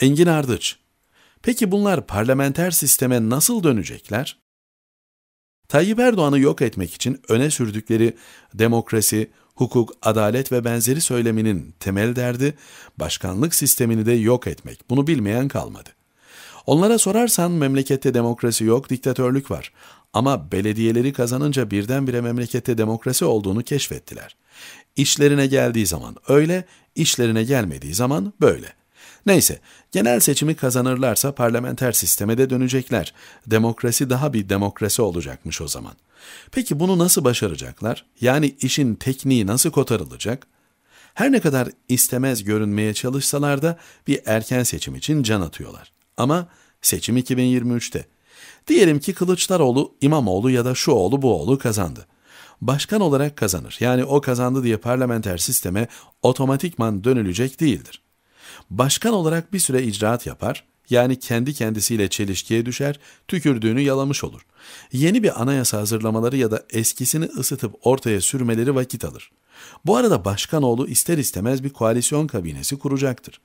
Engin Ardıç Peki bunlar parlamenter sisteme nasıl dönecekler? Tayyip Erdoğan'ı yok etmek için öne sürdükleri demokrasi, hukuk, adalet ve benzeri söyleminin temel derdi başkanlık sistemini de yok etmek. Bunu bilmeyen kalmadı. Onlara sorarsan memlekette demokrasi yok, diktatörlük var. Ama belediyeleri kazanınca birdenbire memlekette demokrasi olduğunu keşfettiler. İşlerine geldiği zaman öyle, işlerine gelmediği zaman böyle. Neyse, genel seçimi kazanırlarsa parlamenter sisteme de dönecekler. Demokrasi daha bir demokrasi olacakmış o zaman. Peki bunu nasıl başaracaklar? Yani işin tekniği nasıl kotarılacak? Her ne kadar istemez görünmeye çalışsalar da bir erken seçim için can atıyorlar. Ama seçim 2023'te. Diyelim ki Kılıçdaroğlu, İmamoğlu ya da şu oğlu bu oğlu kazandı başkan olarak kazanır. Yani o kazandı diye parlamenter sisteme otomatikman dönülecek değildir. Başkan olarak bir süre icraat yapar, yani kendi kendisiyle çelişkiye düşer, tükürdüğünü yalamış olur. Yeni bir anayasa hazırlamaları ya da eskisini ısıtıp ortaya sürmeleri vakit alır. Bu arada başkanoğlu ister istemez bir koalisyon kabinesi kuracaktır.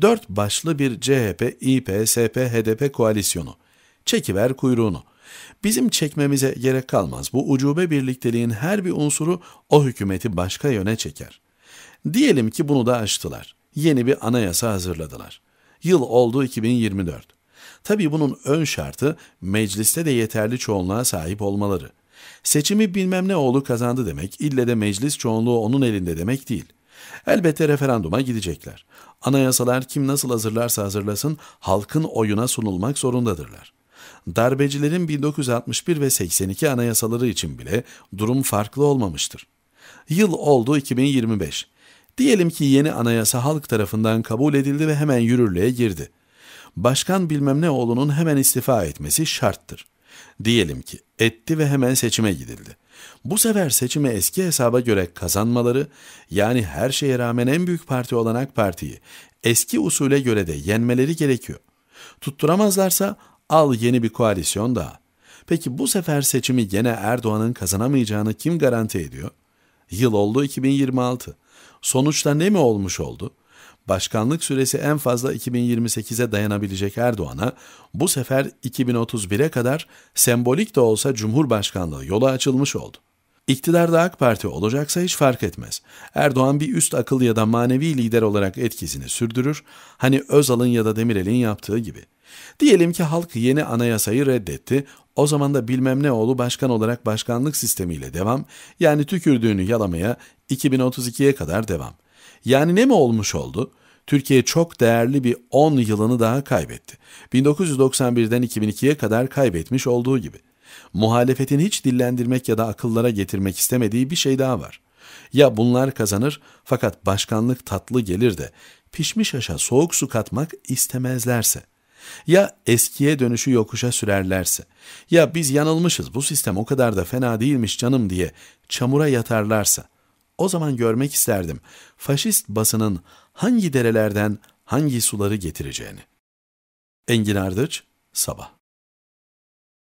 Dört başlı bir CHP, İP, SP, HDP koalisyonu. Çekiver kuyruğunu. Bizim çekmemize gerek kalmaz. Bu ucube birlikteliğin her bir unsuru o hükümeti başka yöne çeker. Diyelim ki bunu da aştılar yeni bir anayasa hazırladılar. Yıl oldu 2024. Tabii bunun ön şartı mecliste de yeterli çoğunluğa sahip olmaları. Seçimi bilmem ne oğlu kazandı demek, ille de meclis çoğunluğu onun elinde demek değil. Elbette referanduma gidecekler. Anayasalar kim nasıl hazırlarsa hazırlasın halkın oyuna sunulmak zorundadırlar. Darbecilerin 1961 ve 82 anayasaları için bile durum farklı olmamıştır. Yıl oldu 2025. Diyelim ki yeni anayasa halk tarafından kabul edildi ve hemen yürürlüğe girdi. Başkan bilmem ne oğlunun hemen istifa etmesi şarttır. Diyelim ki etti ve hemen seçime gidildi. Bu sefer seçime eski hesaba göre kazanmaları, yani her şeye rağmen en büyük parti olan AK Parti'yi eski usule göre de yenmeleri gerekiyor. Tutturamazlarsa al yeni bir koalisyon daha. Peki bu sefer seçimi gene Erdoğan'ın kazanamayacağını kim garanti ediyor? Yıl oldu 2026. Sonuçta ne mi olmuş oldu? Başkanlık süresi en fazla 2028'e dayanabilecek Erdoğan'a bu sefer 2031'e kadar sembolik de olsa Cumhurbaşkanlığı yolu açılmış oldu. İktidarda AK Parti olacaksa hiç fark etmez. Erdoğan bir üst akıl ya da manevi lider olarak etkisini sürdürür, hani Özal'ın ya da Demirel'in yaptığı gibi.'' Diyelim ki halk yeni anayasayı reddetti, o zaman da bilmem ne oğlu başkan olarak başkanlık sistemiyle devam, yani tükürdüğünü yalamaya 2032'ye kadar devam. Yani ne mi olmuş oldu? Türkiye çok değerli bir 10 yılını daha kaybetti. 1991'den 2002'ye kadar kaybetmiş olduğu gibi. Muhalefetin hiç dillendirmek ya da akıllara getirmek istemediği bir şey daha var. Ya bunlar kazanır fakat başkanlık tatlı gelir de pişmiş aşa soğuk su katmak istemezlerse.'' Ya eskiye dönüşü yokuşa sürerlerse, ya biz yanılmışız bu sistem o kadar da fena değilmiş canım diye çamura yatarlarsa, o zaman görmek isterdim faşist basının hangi derelerden hangi suları getireceğini. Engin Ardıç, Sabah